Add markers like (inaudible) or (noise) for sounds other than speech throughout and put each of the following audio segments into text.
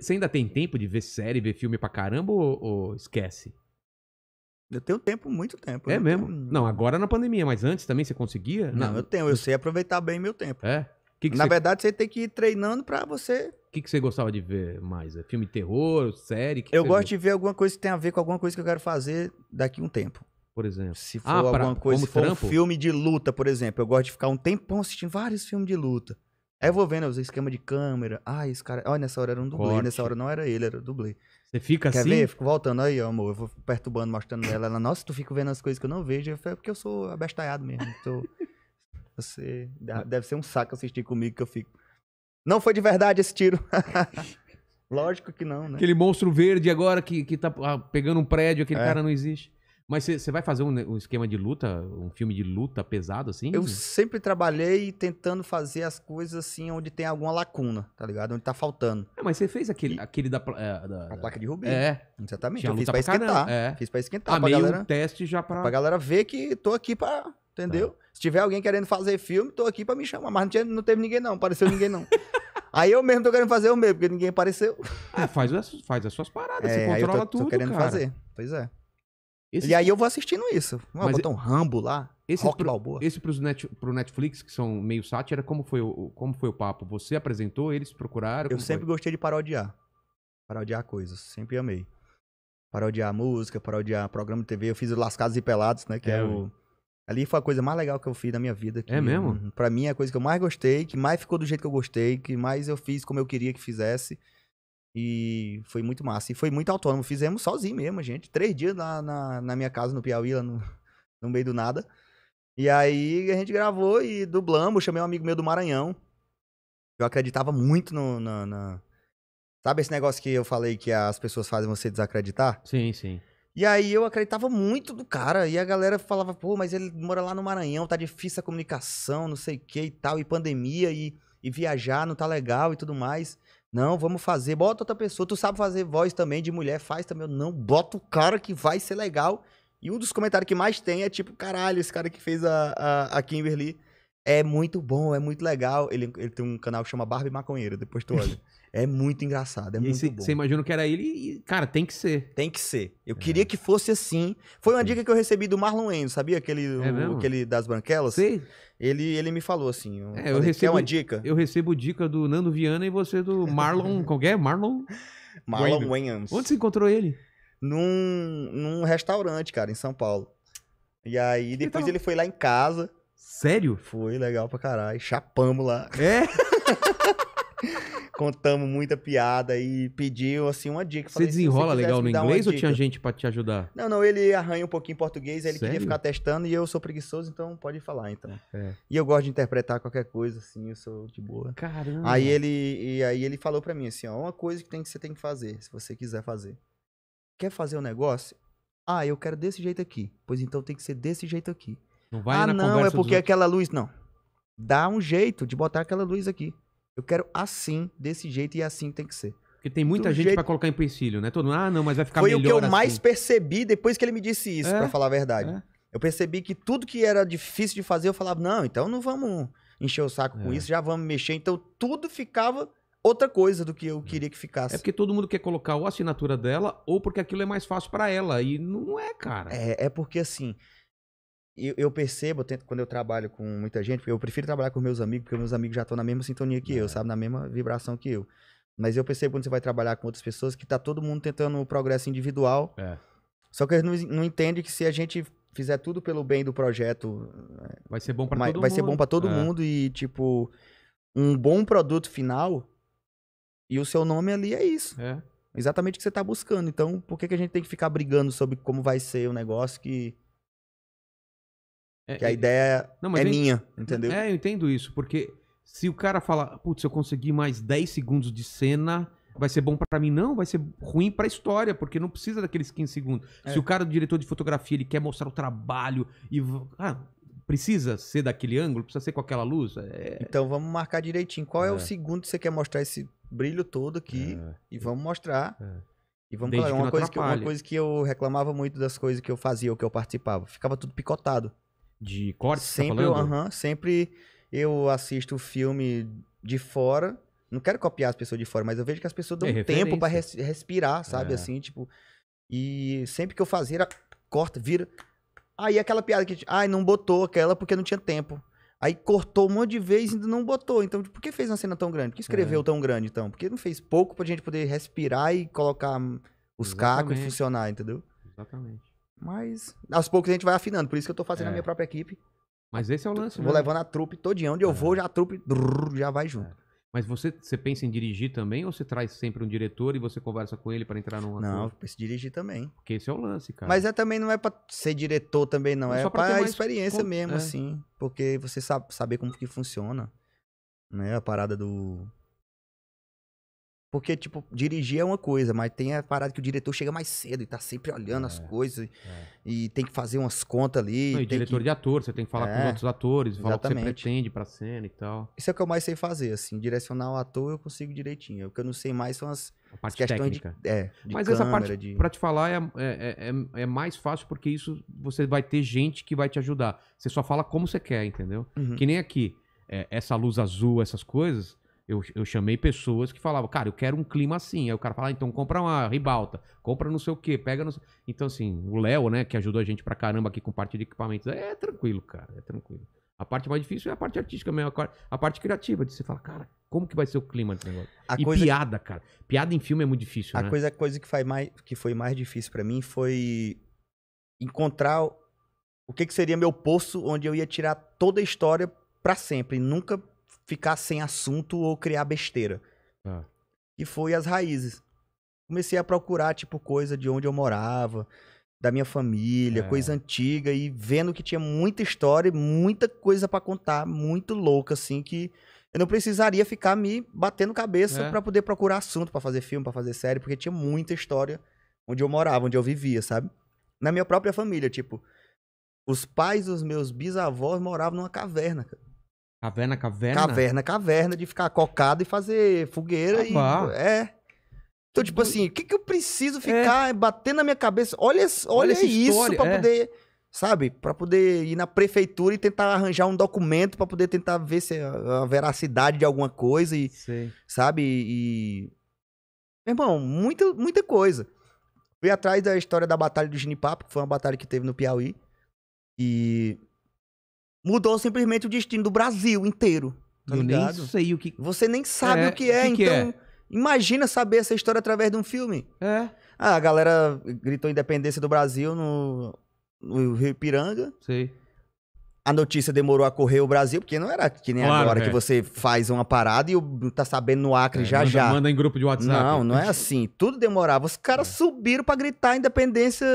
Você ainda tem tempo de ver série, ver filme pra caramba ou, ou esquece? Eu tenho tempo, muito tempo. É né? mesmo? Tenho... Não, agora na pandemia, mas antes também você conseguia? Não, eu tenho, eu sei aproveitar bem meu tempo. É? Que que na cê... verdade, você tem que ir treinando pra você. O que, você gostava de ver mais? É filme de terror, série? eu gosto de ver alguma coisa que tem a ver com alguma coisa que eu quero fazer daqui a um tempo. Por exemplo. Se ah, for ah, alguma pra... coisa, Como se for trampo? um filme de luta, por exemplo. Eu gosto de ficar um tempão assistindo vários filmes de luta. Aí eu vou vendo os esquemas de câmera. Ah, esse cara. Olha, nessa hora era um dublê. Corte. Nessa hora não era ele, era dublê. Você fica Quer assim? Quer ver? fico voltando aí, amor. Eu vou perturbando, mostrando ela. Ela, nossa, tu fica vendo as coisas que eu não vejo. Eu falei, é porque eu sou abestalhado mesmo. Então, (laughs) você. Deve ser um saco assistir comigo que eu fico. Não foi de verdade esse tiro. (laughs) Lógico que não, né? Aquele monstro verde agora que, que tá ah, pegando um prédio, aquele é. cara não existe. Mas você vai fazer um, um, esquema de luta, um filme de luta pesado, assim? Eu sempre trabalhei tentando fazer as coisas assim onde tem alguma lacuna, tá ligado? Onde tá faltando. É, mas você fez aquele, e... aquele da, é, da, A placa de Rubi? É. Exatamente. Tinha eu fiz pra, pra esquentar. É. Fiz pra esquentar. Amei pra galera, um teste já pra. Pra galera ver que tô aqui pra. Entendeu? Tá. Se tiver alguém querendo fazer filme, tô aqui pra me chamar. Mas não, tinha, não teve ninguém, não. Apareceu ninguém, não. (laughs) Aí eu mesmo tô querendo fazer o meu, porque ninguém apareceu. É, faz, as, faz as suas paradas, é, você controla aí eu tô, tudo. Tô querendo cara. fazer. Pois é. E aí eu vou assistindo isso. Mas botar um Rambo lá, esse Rock pro, Balboa. Esse pros net, pro Netflix, que são meio sátira, como foi o, como foi o papo? Você apresentou, eles procuraram? Eu sempre foi? gostei de parodiar. Parodiar coisas, sempre amei. Parodiar música, parodiar programa de TV. Eu fiz o Lascados e Pelados, né, que é, é o... Ali foi a coisa mais legal que eu fiz na minha vida. Que, é mesmo? Pra mim é a coisa que eu mais gostei, que mais ficou do jeito que eu gostei, que mais eu fiz como eu queria que fizesse. E foi muito massa. E foi muito autônomo. Fizemos sozinho mesmo, gente. Três dias na, na, na minha casa, no Piauí, lá no, (laughs) no meio do nada. E aí a gente gravou e dublamos. Chamei um amigo meu do Maranhão. Eu acreditava muito no, na, Sabe esse negócio que eu falei que as pessoas fazem você desacreditar? Sim, sim. E aí eu acreditava muito do cara. E a galera falava, pô, mas ele mora lá no Maranhão, tá difícil a comunicação, não sei o que e tal, e pandemia, e, e viajar não tá legal e tudo mais. Não, vamos fazer, bota outra pessoa. Tu sabe fazer voz também de mulher, faz também. Eu, não, bota o cara que vai ser legal. E um dos comentários que mais tem é tipo, caralho, esse cara que fez a, a, a Kimberly é muito bom, é muito legal. Ele, ele tem um canal que chama Barbie Maconheiro, depois tu olha. (laughs) É muito engraçado, é e muito cê, bom. Você imagina que era ele e, cara, tem que ser. Tem que ser. Eu é. queria que fosse assim. Foi uma dica que eu recebi do Marlon Wayne, sabia? Aquele, é o, aquele das branquelas. Sei. Ele, ele me falou assim. Eu, é, falei, eu recebo, quer uma dica? Eu recebo dica do Nando Viana e você do Marlon. (laughs) qual é? Marlon? Marlon Wayans. Onde você encontrou ele? Num, num restaurante, cara, em São Paulo. E aí, depois ele foi lá em casa. Sério? Foi legal pra caralho. Chapamos lá. É? (laughs) (laughs) Contamos muita piada e pediu, assim, uma dica. Falei, você desenrola você legal no inglês ou tinha gente pra te ajudar? Não, não, ele arranha um pouquinho em português, ele Sério? queria ficar testando e eu sou preguiçoso, então pode falar, então. É. E eu gosto de interpretar qualquer coisa, assim, eu sou de boa. Caramba. Aí ele, e aí ele falou pra mim, assim, ó, uma coisa que, tem, que você tem que fazer, se você quiser fazer. Quer fazer um negócio? Ah, eu quero desse jeito aqui. Pois então tem que ser desse jeito aqui. Não vai ah, na não, é porque aquela luz. Não. Dá um jeito de botar aquela luz aqui. Eu quero assim, desse jeito e assim tem que ser. Porque tem muita Do gente jeito... para colocar empecilho, né? Todo mundo, ah, não, mas vai ficar Foi melhor Foi o que eu assim. mais percebi depois que ele me disse isso, é, para falar a verdade. É. Eu percebi que tudo que era difícil de fazer, eu falava, não, então não vamos encher o saco é. com isso, já vamos mexer. Então tudo ficava outra coisa do que eu é. queria que ficasse. É porque todo mundo quer colocar ou a assinatura dela ou porque aquilo é mais fácil para ela. E não é, cara. É, é porque assim, eu, eu percebo, eu tento, quando eu trabalho com muita gente, porque eu prefiro trabalhar com meus amigos, porque meus amigos já estão na mesma sintonia que é. eu, sabe? Na mesma vibração que eu. Mas eu percebo quando você vai trabalhar com outras pessoas que tá todo mundo tentando o um progresso individual. É. Só que eles não, não entendem que se a gente fizer tudo pelo bem do projeto. É, vai ser bom para todo mundo. Vai ser bom para todo é. mundo e, tipo, um bom produto final e o seu nome ali é isso. É. Exatamente o que você tá buscando. Então, por que, que a gente tem que ficar brigando sobre como vai ser o negócio que. É, que a é, ideia não, é eu, minha, entendeu? É, eu entendo isso, porque se o cara falar, putz, eu consegui mais 10 segundos de cena, vai ser bom para mim? Não, vai ser ruim pra história, porque não precisa daqueles 15 segundos. É. Se o cara, o diretor de fotografia, ele quer mostrar o trabalho e. Ah, precisa ser daquele ângulo? Precisa ser com aquela luz? É... Então vamos marcar direitinho. Qual é. é. o segundo que você quer mostrar esse brilho todo aqui? É. E vamos mostrar. É. E vamos Desde falar, uma coisa, que, uma coisa que eu reclamava muito das coisas que eu fazia ou que eu participava. Ficava tudo picotado de corte? Tá sempre, tá falando? uh -huh, sempre eu assisto filme de fora. Não quero copiar as pessoas de fora, mas eu vejo que as pessoas dão é, tempo para res, respirar, sabe? É. Assim, tipo. E sempre que eu fazia, corta, vira. Aí aquela piada que, ai, ah, não botou aquela porque não tinha tempo. Aí cortou um monte de vez e ainda não botou. Então, tipo, por que fez uma cena tão grande? Por que escreveu é. tão grande, então? Por que não fez pouco pra gente poder respirar e colocar os Exatamente. cacos e funcionar, entendeu? Exatamente. Mas aos poucos a gente vai afinando. Por isso que eu tô fazendo é. a minha própria equipe. Mas esse é o lance, Vou né? levando a trupe todinha. Onde eu é. vou, já a trupe já vai junto. É. Mas você, você pensa em dirigir também ou você traz sempre um diretor e você conversa com ele para entrar numa Não, eu penso em dirigir também. Porque esse é o lance, cara. Mas é também não é para ser diretor também não, é, é para experiência com... mesmo é. assim, porque você sabe saber como que funciona, né, a parada do porque, tipo, dirigir é uma coisa, mas tem a parada que o diretor chega mais cedo e tá sempre olhando é, as coisas. É. E tem que fazer umas contas ali. Não, e diretor que... de ator, você tem que falar é, com os outros atores, falar exatamente. o que você pretende pra cena e tal. Isso é o que eu mais sei fazer, assim. Direcionar o ator eu consigo direitinho. O que eu não sei mais são as, a parte técnica. De, é, de Mas câmera, essa parte, de... pra te falar, é, é, é, é, mais fácil porque isso você vai ter gente que vai te ajudar. Você só fala como você quer, entendeu? Uhum. Que nem aqui. É, essa luz azul, essas coisas, eu, eu chamei pessoas que falavam, cara, eu quero um clima assim. Aí o cara fala, ah, então compra uma ribalta, compra não sei o quê, pega não sei... Então, assim, o Léo, né, que ajudou a gente pra caramba aqui com parte de equipamentos, é tranquilo, cara, é tranquilo. A parte mais difícil é a parte artística mesmo, a parte criativa, de você falar, cara, como que vai ser o clima desse negócio? A e piada, que... cara. Piada em filme é muito difícil, a né? Coisa, a coisa que, mais, que foi mais difícil para mim foi encontrar o que, que seria meu poço onde eu ia tirar toda a história para sempre, nunca ficar sem assunto ou criar besteira. Ah. E foi as raízes. Comecei a procurar, tipo, coisa de onde eu morava, da minha família, é. coisa antiga, e vendo que tinha muita história, muita coisa para contar, muito louca, assim, que eu não precisaria ficar me batendo cabeça é. para poder procurar assunto, para fazer filme, para fazer série, porque tinha muita história onde eu morava, onde eu vivia, sabe? Na minha própria família, tipo, os pais dos meus bisavós moravam numa caverna, cara. Caverna, caverna? Caverna, caverna, de ficar cocado e fazer fogueira e. É. Então, tipo assim, o que, que eu preciso é. ficar é. batendo na minha cabeça? Olha, olha, olha isso pra é. poder. Sabe? Pra poder ir na prefeitura e tentar arranjar um documento pra poder tentar ver se é a, veracidade de alguma coisa e. Sabe? E. Meu irmão, muita, muita coisa. Fui atrás da história da Batalha do Ginipapo, que foi uma batalha que teve no Piauí. E mudou simplesmente o destino do Brasil inteiro. Tá eu nem sei o que. Você nem sabe é, o que é, que então. Que é? Então, imagina saber essa história através de um filme. É. Ah, a galera gritou independência do Brasil no, no Rio Ipiranga. Sei. A notícia demorou a correr o Brasil, porque não era que nem claro, agora é. que você faz uma parada e o, tá sabendo no Acre é, já manda, já. Manda em grupo de WhatsApp. Não, não é (laughs) assim. Tudo demorava. Os caras é. subiram para gritar independência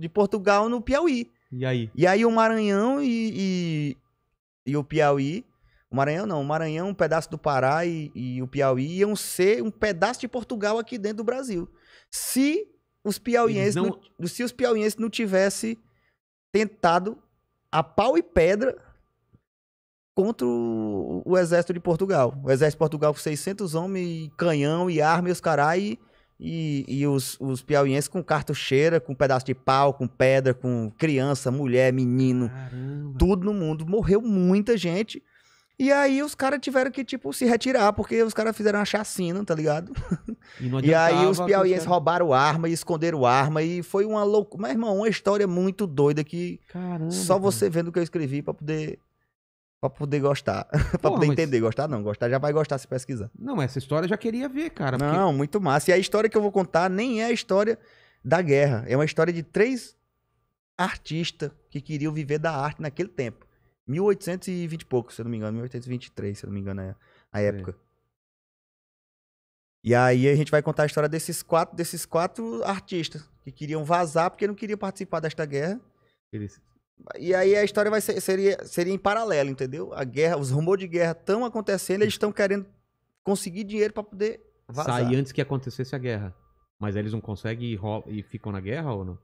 de Portugal no Piauí. E aí? E aí o Maranhão e, e, e o Piauí. O Maranhão não, o Maranhão, um pedaço do Pará e, e o Piauí iam ser um pedaço de Portugal aqui dentro do Brasil. Se os piauienses não... não... se os piauienses não tivessem tentado a pau e pedra contra o, o, exército de Portugal. O exército de Portugal com 600 homens, e canhão e arma e os carai, e e, e os, os piauienses com cartucheira, com pedaço de pau, com pedra, com criança, mulher, menino. Caramba. Tudo no mundo. Morreu muita gente. E aí os caras tiveram que, tipo, se retirar, porque os caras fizeram uma chacina, tá ligado? (laughs) E, e aí os piauienses roubaram arma e esconderam arma. E foi uma loucura. Mas, irmão, uma história muito doida que Caramba, só você cara. vendo o que eu escrevi para poder pra poder gostar. (laughs) pra poder mas- entender. Gostar não, gostar já vai gostar se pesquisar. Não, essa história eu já queria ver, cara. porque- Não, muito massa. E a história que eu vou contar nem é a história da guerra. É uma história de três artistas que queriam viver da arte naquele tempo. 1820 e pouco, se eu não me engano. 1823, se eu não me engano, é a época. E aí a gente vai contar a história desses quatro, desses quatro artistas que queriam vazar porque não queriam participar desta guerra. Eles e aí a história vai ser, seria, seria em paralelo, entendeu? A guerra, os rumores de guerra estão acontecendo, eles estão querendo conseguir dinheiro para poder vazar. Sair antes que acontecesse a guerra. Mas aí eles não conseguem e, e ficam na guerra ou não?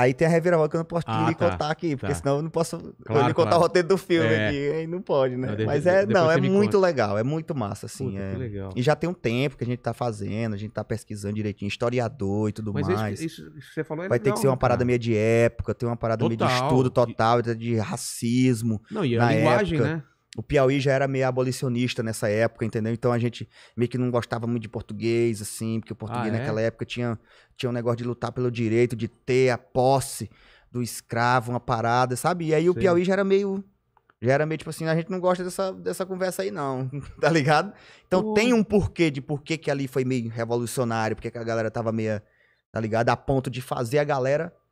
Aí tem a reviravolta que eu não posso ah, tá, contar aqui, porque tá. senão eu não posso claro, lhe contar claro. o roteiro do filme é. aqui. Aí não pode, né? Não, Mas é, não, é muito conta. legal, é muito massa, assim. Puta, é. legal. E já tem um tempo que a gente tá fazendo, a gente tá pesquisando direitinho, historiador e tudo Mas mais. Isso, isso, isso você falou é Vai legal, ter que ser uma né, parada meio de época, tem uma parada total. meio de estudo total, de racismo. Não, e a linguagem, época. né? o Piauí já era meio abolicionista nessa época, entendeu? Então a gente meio que não gostava muito de português, assim, porque o português ah, é? naquela época tinha, tinha um negócio de lutar pelo direito, de ter a posse do escravo, uma parada, sabe? E aí Sim. o Piauí já era meio. Já era meio tipo assim, a gente não gosta dessa, dessa conversa aí, não, (laughs) tá ligado? Então tem um porquê de por que ali foi meio revolucionário, porque a galera tava meio, tá ligado? A ponto de fazer a galera